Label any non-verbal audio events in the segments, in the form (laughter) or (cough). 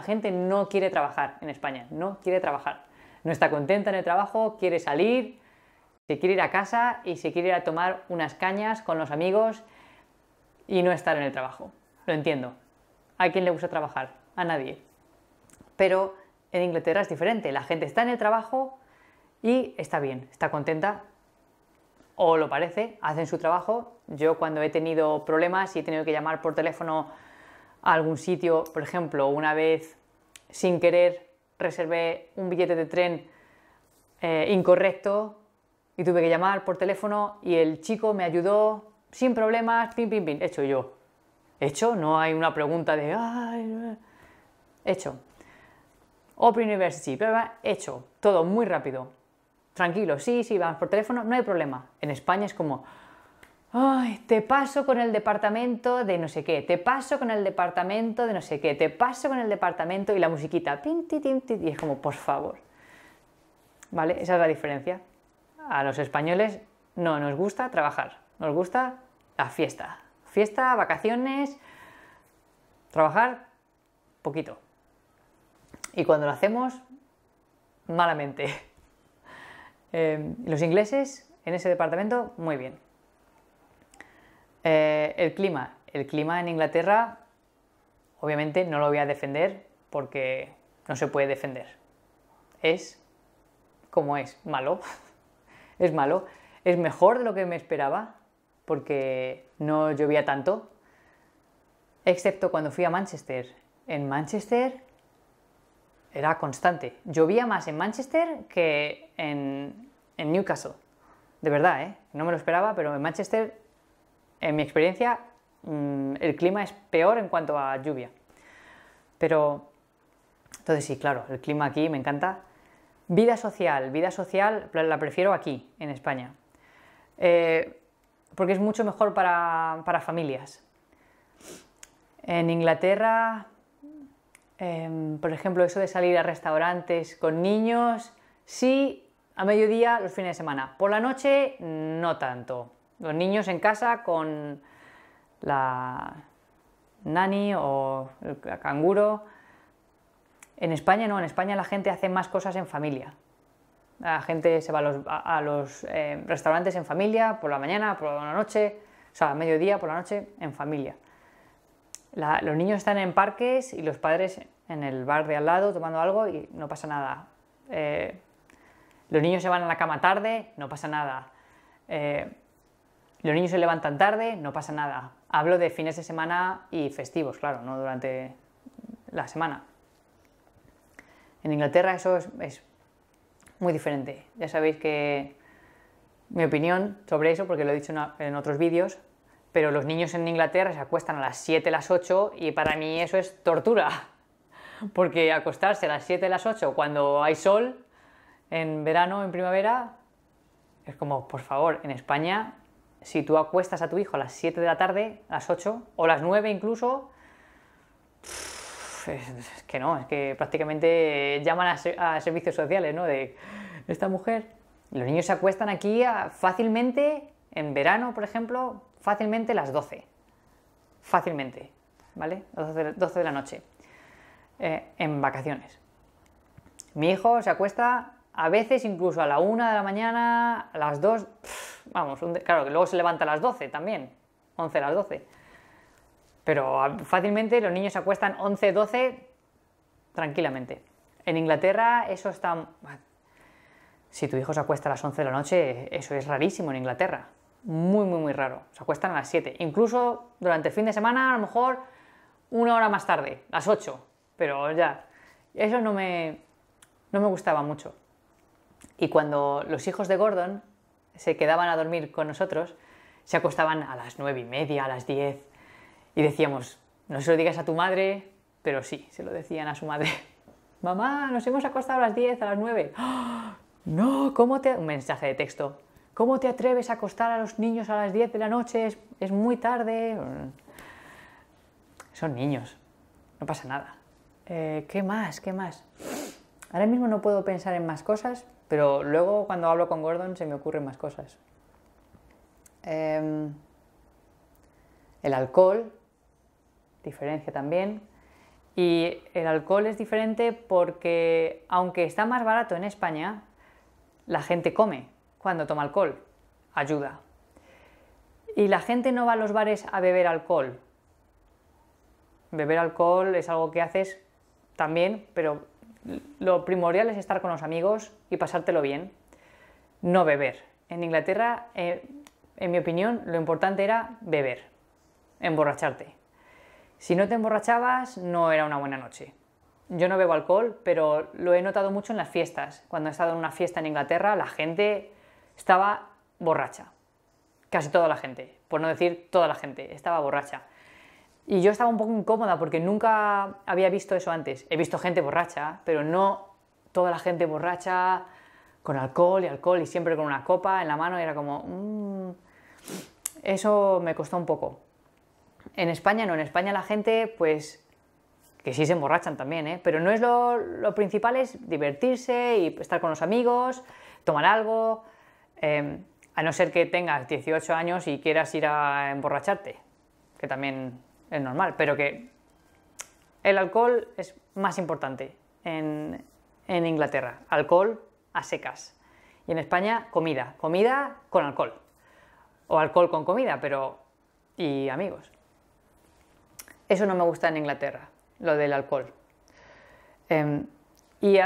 la gente no quiere trabajar en España, no quiere trabajar. No está contenta en el trabajo, quiere salir, se quiere ir a casa y se quiere ir a tomar unas cañas con los amigos y no estar en el trabajo. Lo entiendo. ¿A quién le gusta trabajar? A nadie. Pero en Inglaterra es diferente. La gente está en el trabajo y está bien, está contenta, o lo parece, hacen su trabajo. Yo cuando he tenido problemas y he tenido que llamar por teléfono a algún sitio. Por ejemplo, una vez sin querer reservé un billete de tren eh, incorrecto y tuve que llamar por teléfono y el chico me ayudó sin problemas, pin, pin, pin. hecho yo. Hecho, no hay una pregunta de... hecho. Open University, prueba, hecho. Todo muy rápido. Tranquilo, sí, sí, vamos por teléfono, no hay problema. En España es como... Ay, te paso con el departamento de no sé qué, te paso con el departamento de no sé qué, te paso con el departamento y la musiquita, y es como, por favor. ¿Vale? Esa es la diferencia. A los españoles no nos gusta trabajar, nos gusta la fiesta. Fiesta, vacaciones, trabajar poquito. Y cuando lo hacemos, malamente. (laughs) Em, los ingleses en ese departamento, muy bien. Eh, el clima. El clima en Inglaterra, obviamente no lo voy a defender porque no se puede defender. Es como es, malo. (laughs) es malo. Es mejor de lo que me esperaba porque no llovía tanto. Excepto cuando fui a Manchester. En Manchester era constante. Llovía más en Manchester que en, Newcastle. De verdad, ¿eh? No me lo esperaba, pero en Manchester en mi experiencia mm, el clima es peor en cuanto a lluvia. Pero, entonces sí, claro, el clima aquí me encanta. Vida social, vida social la prefiero aquí, en España. Eh, porque es mucho mejor para, familias. En Inglaterra, em, por ejemplo, eso de salir a restaurantes con niños, sí, a mediodía los fines de semana. Por la noche, no tanto. Los niños en casa con la nani o el canguro. En España no, en España la gente hace más cosas en familia. La gente se va a los, eh, restaurantes en familia, por la mañana, por la noche, o sea, a mediodía, por la noche, en familia. los niños están en parques y los padres en el bar de al lado tomando algo y no pasa nada. Eh, los niños se van a la cama tarde, no pasa nada. Eh, los niños se levantan tarde, no pasa nada. Hablo de fines de semana y festivos, claro, no durante la semana. En Inglaterra eso es, muy diferente. Ya sabéis que mi opinión sobre eso, porque lo he dicho en otros vídeos, pero los niños en Inglaterra se acuestan a las 7, las 8 y para mí eso es tortura. (laughs) Porque acostarse a las 7, las 8 cuando hay sol, en verano, en primavera, es como, por favor, en España si tú acuestas a tu hijo a las 7 de la tarde, a las 8 o a las 9 incluso, es que no, es que prácticamente llaman a, servicios sociales, ¿no? De esta mujer. Los niños se acuestan aquí fácilmente, en verano, por ejemplo, fácilmente las 12. Fácilmente, ¿vale? 12, 12 de la noche. Eh, en vacaciones. Mi hijo se acuesta a veces incluso a la 1 de la mañana, a las 2. Vamos, claro, que luego se levanta a las 12 también. 11 a las 12. Pero fácilmente los niños se acuestan 11, 12 tranquilamente. En Inglaterra eso está... Si tu hijo se acuesta a las 11 de la noche, eso es rarísimo en Inglaterra. Muy, muy, muy raro. Se acuestan a las 7. Incluso durante el fin de semana, a lo mejor una hora más tarde, A las 8. Pero ya, eso no me, no me gustaba mucho. Y cuando los hijos de Gordon se quedaban a dormir con nosotros, se acostaban a las nueve y media, a las diez, y decíamos, no se lo digas a tu madre, pero sí, se lo decían a su madre. (laughs) Mamá, nos hemos acostado a las diez, a las nueve... (gasps) No, ¿cómo te...? Un mensaje de texto. ¿Cómo te atreves a acostar a los niños a las diez de la noche? Es, muy tarde. Mm. Son niños. No pasa nada. Eh, ¿Qué más? ¿Qué más? Ahora mismo no puedo pensar en más cosas, pero luego cuando hablo con Gordon se me ocurren más cosas. Em, el alcohol, diferencia también. Y el alcohol es diferente porque aunque está más barato en España, la gente come cuando toma alcohol. Ayuda. Y la gente no va a los bares a beber alcohol. Beber alcohol es algo que haces también, pero lo primordial es estar con los amigos y pasártelo bien, no beber. En Inglaterra, eh, en mi opinión, lo importante era beber, emborracharte. Si no te emborrachabas, no era una buena noche. Yo no bebo alcohol, pero lo he notado mucho en las fiestas. Cuando he estado en una fiesta en Inglaterra, la gente estaba borracha. Casi toda la gente, por no decir toda la gente, estaba borracha. Y yo estaba un poco incómoda porque nunca había visto eso antes. He visto gente borracha, pero no toda la gente borracha con alcohol y alcohol y siempre con una copa en la mano era como... Mm, eso me costó un poco. En España no, en España la gente pues que sí se emborrachan también, ¿eh? pero no es lo, lo, principal, es divertirse y estar con los amigos, tomar algo, em, a no ser que tengas 18 años y quieras ir a emborracharte, que también es normal, pero que el alcohol es más importante en, Inglaterra. Alcohol a secas. Y en España, comida. Comida con alcohol. O alcohol con comida, pero... y amigos. Eso no me gusta en Inglaterra, lo del alcohol. Em, y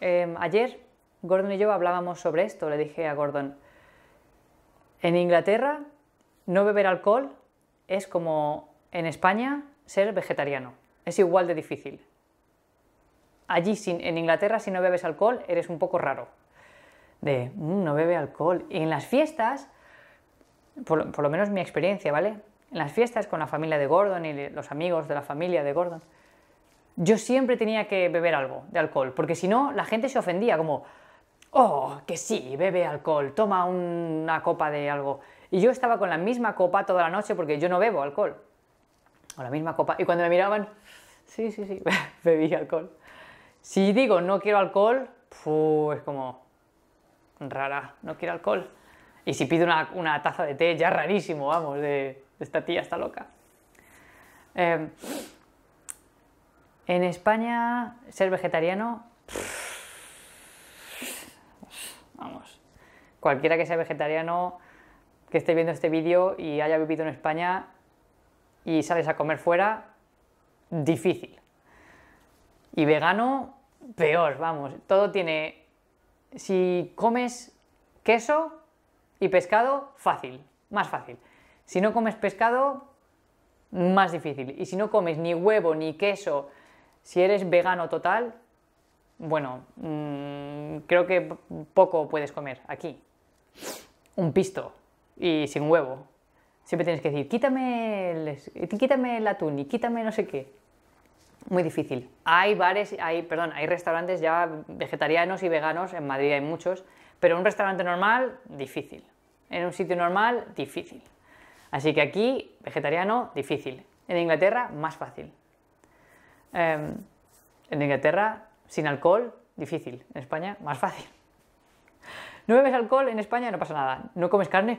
em, ayer Gordon y yo hablábamos sobre esto. Le dije a Gordon, en Inglaterra no beber alcohol es como en España, ser vegetariano es igual de difícil. Allí, en Inglaterra, si no bebes alcohol, eres un poco raro. De, mm, no bebe alcohol. Y en las fiestas, por, por, lo menos mi experiencia, ¿vale? En las fiestas con la familia de Gordon y los amigos de la familia de Gordon, yo siempre tenía que beber algo de alcohol, porque si no, la gente se ofendía, como, oh, que sí, bebe alcohol, toma una copa de algo. Y yo estaba con la misma copa toda la noche porque yo no bebo alcohol o la misma copa. Y cuando me miraban, sí, sí, sí, (laughs) bebí alcohol. Si digo no quiero alcohol, ...es como rara, no quiero alcohol. Y si pido una, taza de té, ya rarísimo, vamos, de, esta tía está loca. Em, en España, ser vegetariano, vamos, cualquiera que sea vegetariano, que esté viendo este vídeo y haya vivido en España, y sales a comer fuera, difícil. Y vegano, peor, vamos. Todo tiene... Si comes queso y pescado, fácil, más fácil. Si no comes pescado, más difícil. Y si no comes ni huevo ni queso, si eres vegano total, bueno, mm, creo que poco puedes comer aquí. Un pisto y sin huevo. Siempre tienes que decir, quítame, el, quítame el atún y quítame no sé qué. Muy difícil. Hay bares, hay, perdón, hay restaurantes ya vegetarianos y veganos, en Madrid hay muchos, pero un restaurante normal, difícil. En un sitio normal, difícil. Así que aquí, vegetariano, difícil. En Inglaterra, más fácil. Em, en Inglaterra, sin alcohol, difícil. En España, más fácil. (laughs) No bebes alcohol, en España no pasa nada. No comes carne,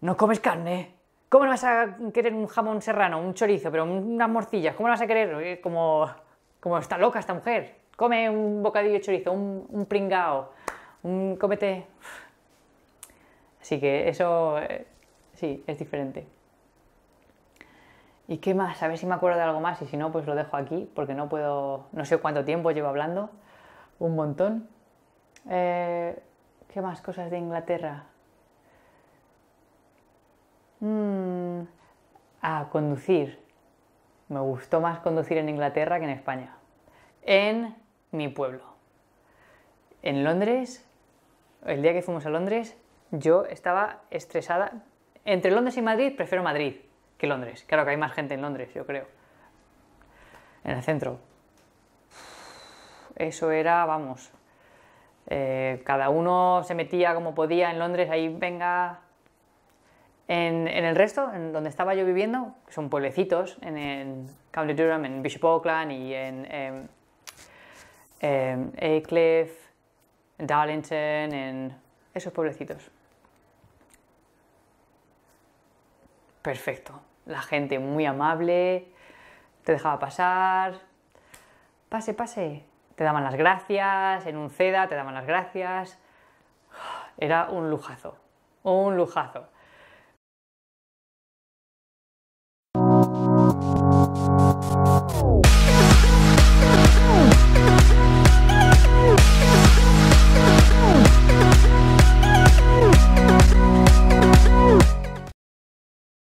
no comes carne. ¿Cómo no vas a querer un jamón serrano, un chorizo, pero unas morcillas? ¿Cómo no vas a querer? Eh, como, está loca esta mujer. Come un bocadillo de chorizo, un, un pringao, un cómete. Así que eso eh, sí, es diferente. ¿Y qué más? A ver si me acuerdo de algo más y si no, pues lo dejo aquí porque no puedo, no sé cuánto tiempo llevo hablando, un montón. Eh, ¿Qué más cosas de Inglaterra? Mm. a conducir. Me gustó más conducir en Inglaterra que en España. En mi pueblo. En Londres, el día que fuimos a Londres, yo estaba estresada. Entre Londres y Madrid, prefiero Madrid que Londres. Claro que hay más gente en Londres, yo creo. En el centro. Eso era, vamos. Eh, cada uno se metía como podía en Londres, ahí venga, en, el resto, en donde estaba yo viviendo, son pueblecitos, en, County Durham, en Bishop Oakland, y en em, em, Aycliffe, en Darlington, en esos pueblecitos. Perfecto. La gente muy amable, te dejaba pasar. Pase, pase. Te daban las gracias, en un CEDA te daban las gracias. Ah, era un lujazo, un lujazo.